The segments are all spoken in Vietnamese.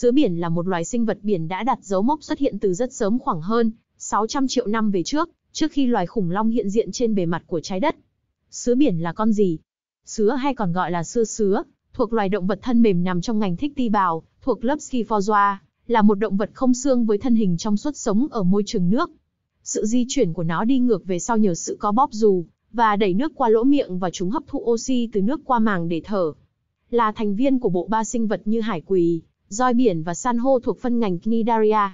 Sứa biển là một loài sinh vật biển đã đặt dấu mốc xuất hiện từ rất sớm khoảng hơn 600 triệu năm về trước, trước khi loài khủng long hiện diện trên bề mặt của trái đất. Sứa biển là con gì? Sứa hay còn gọi là sưa sứa, thuộc loài động vật thân mềm nằm trong ngành thích ti bào, thuộc lớp Scyphozoa, là một động vật không xương với thân hình trong suốt sống ở môi trường nước. Sự di chuyển của nó đi ngược về sau nhờ sự có bóp dù và đẩy nước qua lỗ miệng và chúng hấp thụ oxy từ nước qua màng để thở. Là thành viên của bộ ba sinh vật như hải quỳ, roi biển và san hô thuộc phân ngành Cnidaria.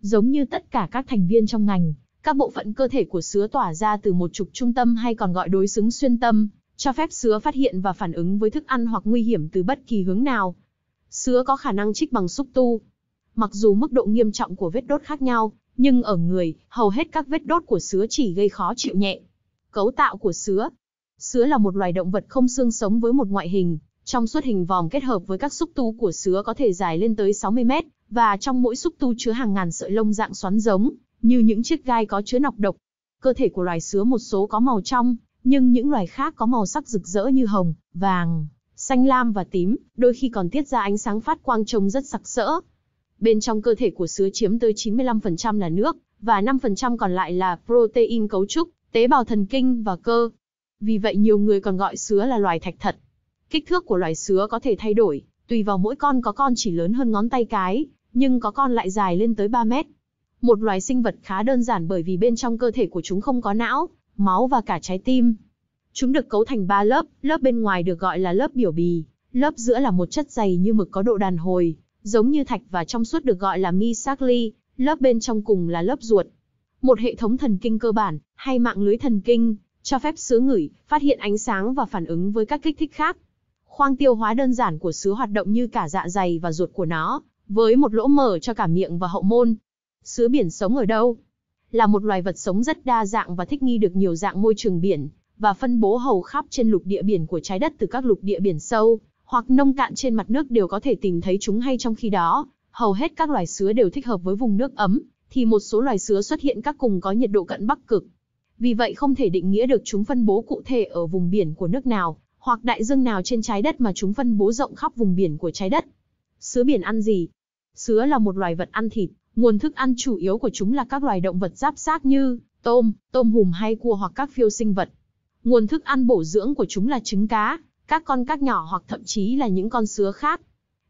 Giống như tất cả các thành viên trong ngành, các bộ phận cơ thể của sứa tỏa ra từ một trục trung tâm hay còn gọi đối xứng xuyên tâm, cho phép sứa phát hiện và phản ứng với thức ăn hoặc nguy hiểm từ bất kỳ hướng nào. Sứa có khả năng trích bằng xúc tu. Mặc dù mức độ nghiêm trọng của vết đốt khác nhau, nhưng ở người, hầu hết các vết đốt của sứa chỉ gây khó chịu nhẹ. Cấu tạo của sứa Sứa là một loài động vật không xương sống với một ngoại hình, trong suốt hình vòm kết hợp với các xúc tu của sứa có thể dài lên tới 60 mét, và trong mỗi xúc tu chứa hàng ngàn sợi lông dạng xoắn giống, như những chiếc gai có chứa nọc độc. Cơ thể của loài sứa một số có màu trong, nhưng những loài khác có màu sắc rực rỡ như hồng, vàng, xanh lam và tím, đôi khi còn tiết ra ánh sáng phát quang trông rất sặc sỡ. Bên trong cơ thể của sứa chiếm tới 95% là nước, và 5% còn lại là protein cấu trúc, tế bào thần kinh và cơ. Vì vậy nhiều người còn gọi sứa là loài thạch thật. Kích thước của loài sứa có thể thay đổi, tùy vào mỗi con có con chỉ lớn hơn ngón tay cái, nhưng có con lại dài lên tới 3 mét. Một loài sinh vật khá đơn giản bởi vì bên trong cơ thể của chúng không có não, máu và cả trái tim. Chúng được cấu thành 3 lớp, lớp bên ngoài được gọi là lớp biểu bì, lớp giữa là một chất dày như mực có độ đàn hồi, giống như thạch và trong suốt được gọi là mi misacli, lớp bên trong cùng là lớp ruột. Một hệ thống thần kinh cơ bản, hay mạng lưới thần kinh, cho phép sứa ngửi, phát hiện ánh sáng và phản ứng với các kích thích khác. Khoang tiêu hóa đơn giản của sứa hoạt động như cả dạ dày và ruột của nó, với một lỗ mở cho cả miệng và hậu môn. Sứa biển sống ở đâu? Là một loài vật sống rất đa dạng và thích nghi được nhiều dạng môi trường biển và phân bố hầu khắp trên lục địa biển của trái đất từ các lục địa biển sâu hoặc nông cạn trên mặt nước đều có thể tìm thấy chúng hay trong khi đó, hầu hết các loài sứa đều thích hợp với vùng nước ấm, thì một số loài sứa xuất hiện các vùng có nhiệt độ cận bắc cực. Vì vậy không thể định nghĩa được chúng phân bố cụ thể ở vùng biển của nước nào, hoặc đại dương nào trên trái đất mà chúng phân bố rộng khắp vùng biển của trái đất. Sứa biển ăn gì? Sứa là một loài vật ăn thịt, nguồn thức ăn chủ yếu của chúng là các loài động vật giáp xác như tôm, tôm hùm hay cua hoặc các phiêu sinh vật. Nguồn thức ăn bổ dưỡng của chúng là trứng cá, các con cá nhỏ hoặc thậm chí là những con sứa khác.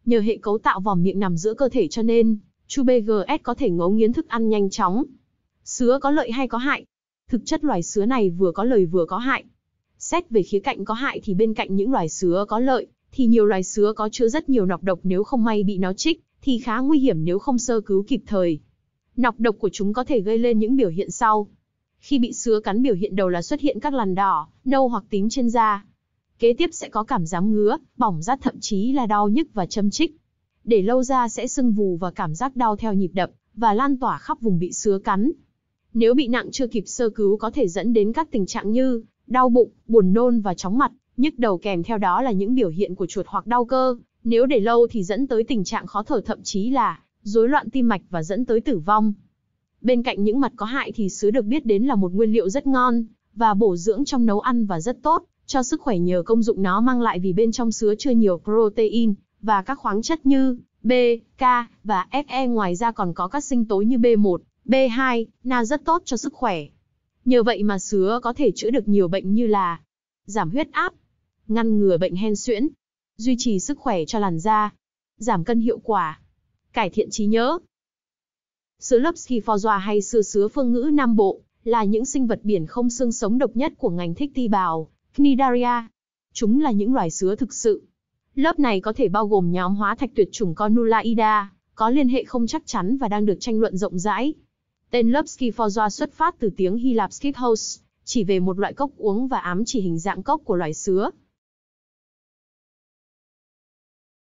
Nhờ hệ cấu tạo vòm miệng nằm giữa cơ thể cho nên, chu BGS có thể ngấu nghiến thức ăn nhanh chóng. Sứa có lợi hay có hại? Thực chất loài sứa này vừa có lợi vừa có hại, Xét về khía cạnh có hại thì bên cạnh những loài sứa có lợi, thì nhiều loài sứa có chứa rất nhiều nọc độc nếu không may bị nó trích, thì khá nguy hiểm nếu không sơ cứu kịp thời. Nọc độc của chúng có thể gây lên những biểu hiện sau. Khi bị sứa cắn biểu hiện đầu là xuất hiện các làn đỏ, nâu hoặc tím trên da. Kế tiếp sẽ có cảm giác ngứa, bỏng rát thậm chí là đau nhức và châm chích. Để lâu ra sẽ sưng vù và cảm giác đau theo nhịp đập và lan tỏa khắp vùng bị sứa cắn. Nếu bị nặng chưa kịp sơ cứu có thể dẫn đến các tình trạng như đau bụng, buồn nôn và chóng mặt, nhức đầu kèm theo đó là những biểu hiện của chuột hoặc đau cơ, nếu để lâu thì dẫn tới tình trạng khó thở thậm chí là rối loạn tim mạch và dẫn tới tử vong. Bên cạnh những mặt có hại thì sứ được biết đến là một nguyên liệu rất ngon và bổ dưỡng trong nấu ăn và rất tốt cho sức khỏe nhờ công dụng nó mang lại vì bên trong sứa chứa nhiều protein và các khoáng chất như B, K và Fe ngoài ra còn có các sinh tố như B1, B2, na rất tốt cho sức khỏe. Nhờ vậy mà sứa có thể chữa được nhiều bệnh như là giảm huyết áp, ngăn ngừa bệnh hen suyễn, duy trì sức khỏe cho làn da, giảm cân hiệu quả, cải thiện trí nhớ. Sứa Lepschiforzoa hay sứa sứa phương ngữ Nam Bộ là những sinh vật biển không xương sống độc nhất của ngành thích ti bào, Cnidaria. Chúng là những loài sứa thực sự. Lớp này có thể bao gồm nhóm hóa thạch tuyệt chủng Conulaida, có liên hệ không chắc chắn và đang được tranh luận rộng rãi. Tên Lupski Forza xuất phát từ tiếng Hy Lạp Skithouse, chỉ về một loại cốc uống và ám chỉ hình dạng cốc của loài sứa,